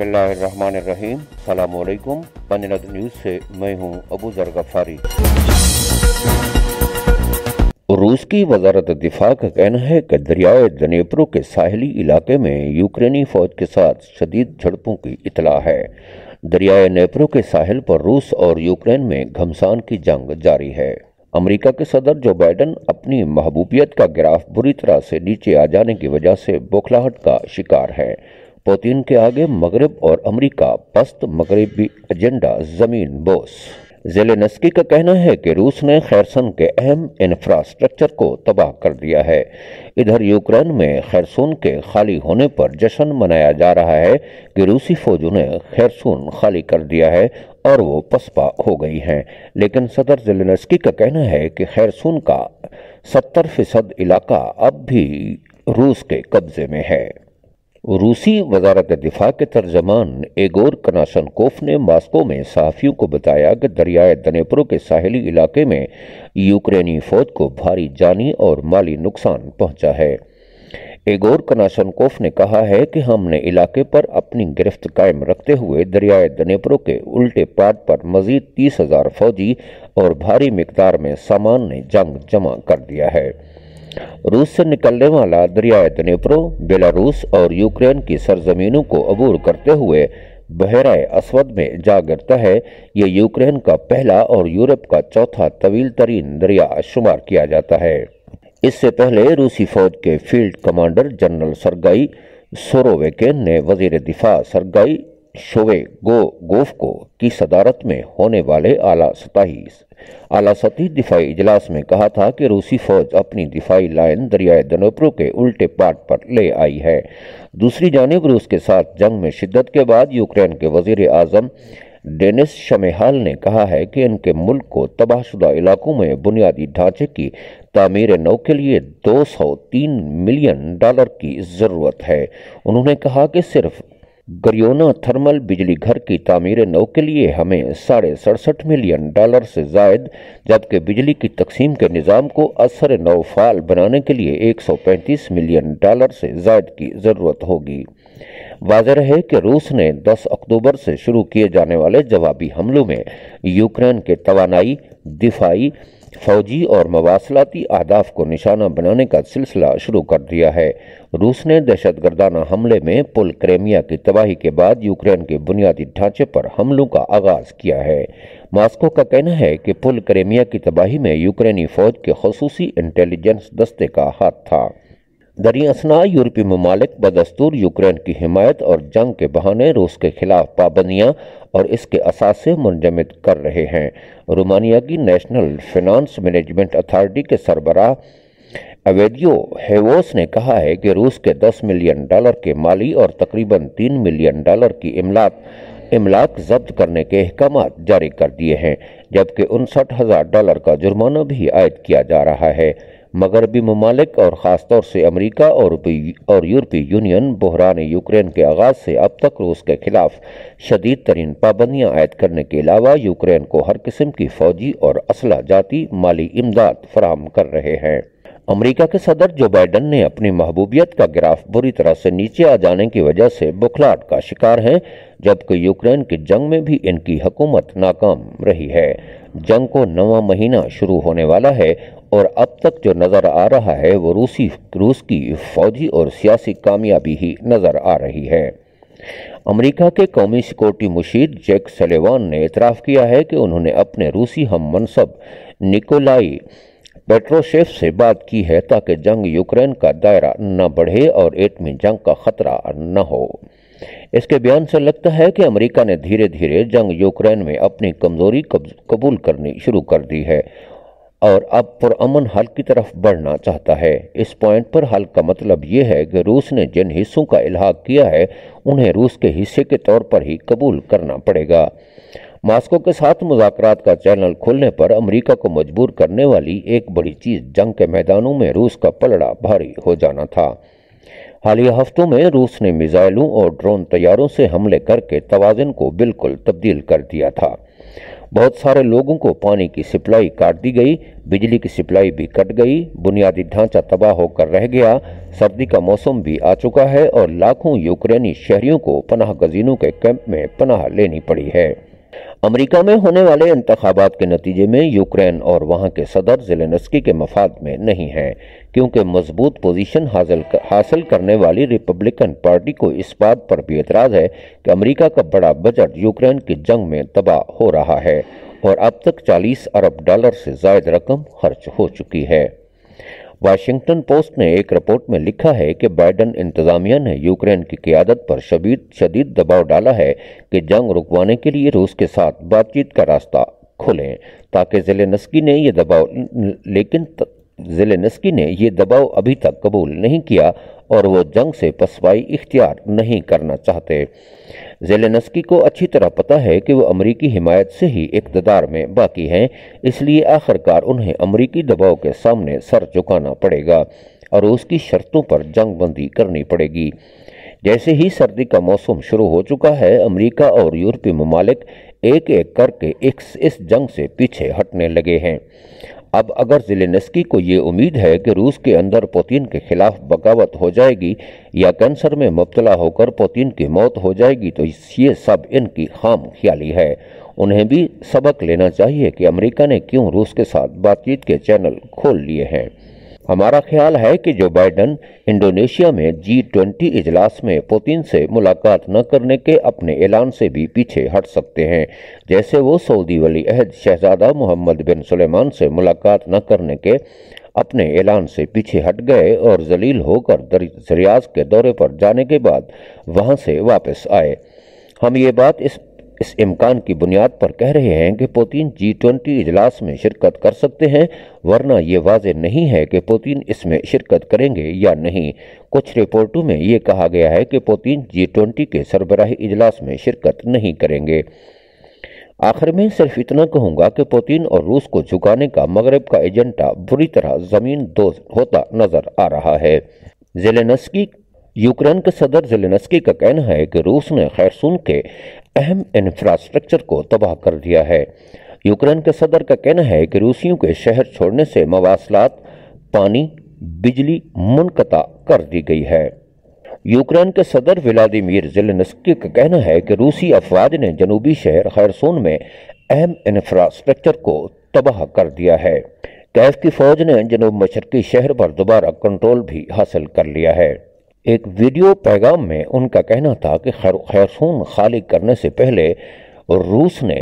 बिस्मिल्लाम सलामकुम पंजनद न्यूज़ से मैं हूं अबू जर गफारी रूस की वजारत दिफा का कहना है कि दरियाए दनेपरों के साहली इलाके में यूक्रेनी फौज के साथ शदीद झड़पों की इतला है दरियाए नेपरों के साहल पर रूस और यूक्रेन में घमसान की जंग जारी है अमेरिका के सदर जो बाइडन अपनी महबूबियत का ग्राफ बुरी तरह से नीचे आ जाने की वजह से बौखलाहट का शिकार है पोतिन के आगे मगरब और अमरीका पस्त मगरबी एजेंडा जमीन बोस नस्की का कहना है कि रूस ने खैरसन के अहम इंफ्रास्ट्रक्चर को तबाह कर दिया है इधर यूक्रेन में खैरसून के खाली होने पर जश्न मनाया जा रहा है कि रूसी फौजों ने खैरसून खाली कर दिया है और वो पसपा हो गई हैं लेकिन सदर जिले नस्की का कहना है कि खैरसून का सत्तर फीसद इलाका अब भी रूस के कब्जे में है रूसी वजारत दिफा के तर्जमान एगोर कनाशनकोफ ने मास्को में सहाफ़ियों को बताया कि दरियाए दनेपुरों के साहली इलाके में यूक्रेनी फ़ौज को भारी जानी और माली नुकसान पहुंचा है एगोर कनाशनकोफ ने कहा है कि हमने इलाके पर अपनी गिरफ्त कायम रखते हुए दरियाए दनेपुरों के उल्टे पार्ट पर मजीद तीस हज़ार फौजी और भारी मकदार में सामान ने जंग जमा कर दिया है रूस से निकलने वाला दरियाए दनेप्रो बेलारूस और यूक्रेन की सरजमीनों को अबूर करते हुए बहरा असवद में जा गिरता है ये यूक्रेन का पहला और यूरोप का चौथा तवील तरीन दरिया शुमार किया जाता है इससे पहले रूसी फौज के field commander general Sergei Surovikin ने वजीर दिफा सरगई शोवे गो गोफ को की सदारत में होने वाले आला सताही आला सती दिफाई इजलास में कहा था कि रूसी फौज अपनी दिफाई लाइन दरियाए दनोप्रो के उल्टे पार्ट पर ले आई है दूसरी जानब रूस के साथ जंग में शिद्दत के बाद यूक्रेन के वजीर आजम डेनिस शमेहाल ने कहा है कि इनके मुल्क को तबाहशुदा इलाकों में बुनियादी ढांचे की तामीर नौ के लिए 203 मिलियन डॉलर की ज़रूरत है उन्होंने कहा कि सिर्फ गरियोना थर्मल बिजली घर की तमीर नौ के लिए हमें साढ़े सड़सठ मिलियन डॉलर से जायद जबकि बिजली की तकसीम के निज़ाम को असर नौ फाल बनाने के लिए एक सौ पैंतीस मिलियन डॉलर से जायद की ज़रूरत होगी वाजह है कि रूस ने 10 अक्टूबर से शुरू किए जाने वाले जवाबी हमलों में यूक्रेन के तोानाई दिफाई फौजी और मवासलाती अहदाफ को निशाना बनाने का सिलसिला शुरू कर दिया है रूस ने दहशत गर्दाना हमले में पुल क्रेमिया की तबाही के बाद यूक्रेन के बुनियादी ढांचे पर हमलों का आगाज किया है मास्को का कहना है कि पुल क्रेमिया की तबाही में यूक्रेनी फौज के खसूसी इंटेलिजेंस दस्ते का हाथ था दरियासना यूरोपी ममालिक बदस्तूर यूक्रेन की हिमायत और जंग के बहाने रूस के खिलाफ पाबंदियाँ और इसके असासे मुंजमद कर रहे हैं रोमानिया की नेशनल फिनांस मैनेजमेंट अथॉरिटी के सरबराह अवेदियो हेवोस ने कहा है कि रूस के 10 मिलियन डॉलर के माली और तकरीबन 3 मिलियन डॉलर की इमलाक इमलाक जब्त करने के अहकाम जारी कर दिए हैं जबकि उनसठ हज़ार डॉलर का जुर्माना भी आयद किया जा रहा है मगरबी ममालिक और ख़ास तौर से अमरीका और और यूरोपीय यूनियन बहरान यूक्रेन के आगाज़ से अब तक रूस के खिलाफ शदीद तरीन पाबंदियाँ आयद करने के अलावा यूक्रेन को हर किस्म की फौजी और असला जाति माली इमदाद फराहम कर रहे हैं अमेरिका के सदर जो बाइडन ने अपनी महबूबियत का ग्राफ बुरी तरह से नीचे आ जाने की वजह से बुखलाट का शिकार हैं जबकि यूक्रेन की जंग में भी इनकी हुकूमत नाकाम रही है जंग को नवा महीना शुरू होने वाला है और अब तक जो नज़र आ रहा है वो रूसी रूस की फौजी और सियासी कामयाबी ही नज़र आ रही है अमेरिका के कौमी सिक्योरिटी मुशीर जैक सलेवान ने इतराफ़ किया है कि उन्होंने अपने रूसी हम मनसब निकोलाई पेट्रोशेफ से बात की है ताकि जंग यूक्रेन का दायरा न बढ़े और एटमी जंग का खतरा न हो इसके बयान से लगता है कि अमेरिका ने धीरे धीरे जंग यूक्रेन में अपनी कमजोरी कबूल करनी शुरू कर दी है और अब पुरअमन हल की तरफ बढ़ना चाहता है इस पॉइंट पर हल का मतलब यह है कि रूस ने जिन हिस्सों का इलाहा किया है उन्हें रूस के हिस्से के तौर पर ही कबूल करना पड़ेगा मास्को के साथ मुजाकर का चैनल खोलने पर अमेरिका को मजबूर करने वाली एक बड़ी चीज़ जंग के मैदानों में रूस का पलड़ा भारी हो जाना था हालिया हफ्तों में रूस ने मिज़ाइलों और ड्रोन तैयारों से हमले करके तोज़न को बिल्कुल तब्दील कर दिया था बहुत सारे लोगों को पानी की सप्लाई काट दी गई बिजली की सप्लाई भी कट गई बुनियादी ढांचा तबाह होकर रह गया सर्दी का मौसम भी आ चुका है और लाखों यूक्रेनी शहरियों को पनाह गजीनों के कैंप में पनाह लेनी पड़ी है अमेरिका में होने वाले इंतबात के नतीजे में यूक्रेन और वहाँ के सदर जिलेनस्की के मफाद में नहीं है क्योंकि मजबूत पोजीशन हासिल हासिल करने वाली रिपब्लिकन पार्टी को इस बात पर भी एतराज़ है कि अमेरिका का बड़ा बजट यूक्रेन की जंग में तबाह हो रहा है और अब तक 40 अरब डॉलर से जायद रकम खर्च हो चुकी है वाशिंगटन पोस्ट ने एक रिपोर्ट में लिखा है कि बाइडन इंतजामिया ने यूक्रेन की क्यादत पर शदीद शदीद दबाव डाला है कि जंग रुकवाने के लिए रूस के साथ बातचीत का रास्ता खोलें ताकि नस्की ने यह दबाव लेकिन त, जेलेनस्की ने यह दबाव अभी तक कबूल नहीं किया और वो जंग से पसवाई इख्तियार नहीं करना चाहते जेलेनस्की को अच्छी तरह पता है कि वो अमरीकी हिमायत से ही इकतदार में बाकी हैं इसलिए आखिरकार उन्हें अमरीकी दबाव के सामने सर झुकाना पड़ेगा और उसकी शर्तों पर जंग बंदी करनी पड़ेगी जैसे ही सर्दी का मौसम शुरू हो चुका है अमरीका और यूरोपीय ममालिक एक एक करके इस जंग से पीछे हटने लगे हैं अब अगर जिलेनस्की को ये उम्मीद है कि रूस के अंदर पुतिन के खिलाफ बगावत हो जाएगी या कैंसर में मुबतला होकर पुतिन की मौत हो जाएगी तो ये सब इनकी खाम ख्याली है उन्हें भी सबक लेना चाहिए कि अमेरिका ने क्यों रूस के साथ बातचीत के चैनल खोल लिए हैं हमारा ख्याल है कि जो बाइडन इंडोनेशिया में जी ट्वेंटी इजलास में पुतिन से मुलाकात न करने के अपने ऐलान से भी पीछे हट सकते हैं जैसे वो सऊदी वली अहद शहजादा मोहम्मद बिन सुलेमान से मुलाकात न करने के अपने ऐलान से पीछे हट गए और जलील होकर रियाज के दौरे पर जाने के बाद वहाँ से वापस आए हम ये बात इस इस इम्कान की बुनियाद पर कह रहे हैं कि पुतिन जी ट्वेंटी इजलास में शिरकत कर सकते हैं वरना ये वाज नहीं है कि पुतिन इसमें शिरकत करेंगे या नहीं कुछ रिपोर्टों में ये कहा गया है कि पुतिन जी ट्वेंटी के सरबराही इजलास में शिरकत नहीं करेंगे आखिर में सिर्फ इतना कहूँगा कि पुतिन और रूस को झुकाने का मगरब का एजेंडा बुरी तरह ज़मीन दोस्त होता नज़र आ रहा है जेलेनस्की यूक्रेन के सदर जेलेंस्की का कहना है कि रूस ने खैरसून के अहम इंफ्रास्ट्रक्चर को तबाह कर दिया है यूक्रेन के सदर का कहना है कि रूसियों के शहर छोड़ने से मवासलात पानी बिजली मुनकता कर दी गई है यूक्रेन के सदर व्लादिमिर जेलेंस्की का कहना है कि रूसी अफवाज ने जनूबी शहर खैरसून में अहम इंफ्रास्ट्रक्चर को तबाह कर दिया है कैफ की फौज ने जनूब मशरकी शहर पर दोबारा कंट्रोल भी हासिल कर लिया है एक वीडियो पैगाम में उनका कहना था कि खैरसून खाली करने से पहले रूस ने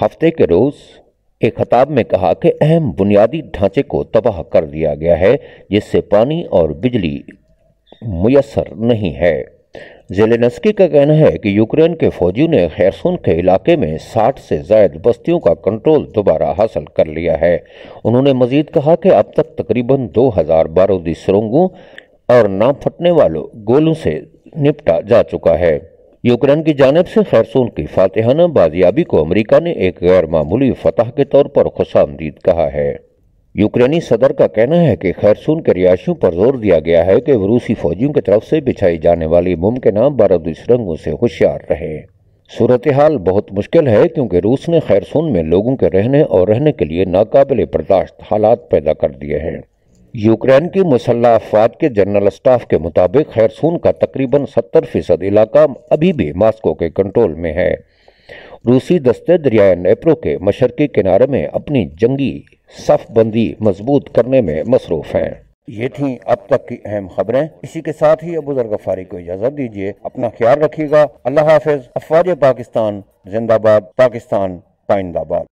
हफ्ते के रोज़ एक खताब में कहा कि अहम बुनियादी ढांचे को तबाह कर दिया गया है जिससे पानी और बिजली मैसर नहीं है जेलेनस्की का कहना है कि यूक्रेन के फौजियों ने खैरसून के इलाके में 60 से जायद बस्तियों का कंट्रोल दोबारा हासिल कर लिया है उन्होंने मजीद कहा कि अब तक तकरीबन 2000 बारूदी सुरंगों और ना फटने वालों गोलों से निपटा जा चुका है यूक्रेन की जानब से खरसून की फातहाना बाजियाबी को अमेरिका ने एक गैर मामूली फतह के तौर पर खुशामदीद कहा है यूक्रेनी सदर का कहना है कि खैरसून के रिहायशियों पर जोर दिया गया है कि रूसी फौजियों की तरफ से बिछाई जाने वाली मुमकिन बारूदी सुरंगों से होशियार रहे सूरत हाल बहुत मुश्किल है क्योंकि रूस ने खैरसून में लोगों के रहने और रहने के लिए नाकबिल बर्दाश्त हालात पैदा कर दिए हैं यूक्रेन की मुसल्ला अफवाद के जनरल स्टाफ के मुताबिक खैरसून का तकरीबन 70 फीसद इलाका अभी भी मास्को के कंट्रोल में है रूसी दस्ते दरियाए नेप्रो के मशरकी किनारे में अपनी जंगी सफबंदी मजबूत करने में मसरूफ़ हैं ये थी अब तक की अहम खबरें इसी के साथ ही अबूजर गफारी को इजाज़त दीजिए अपना ख्याल रखिएगा अल्लाह हाफिज अफवाज पाकिस्तान जिंदाबाद पाकिस्तान पाइंदाबाद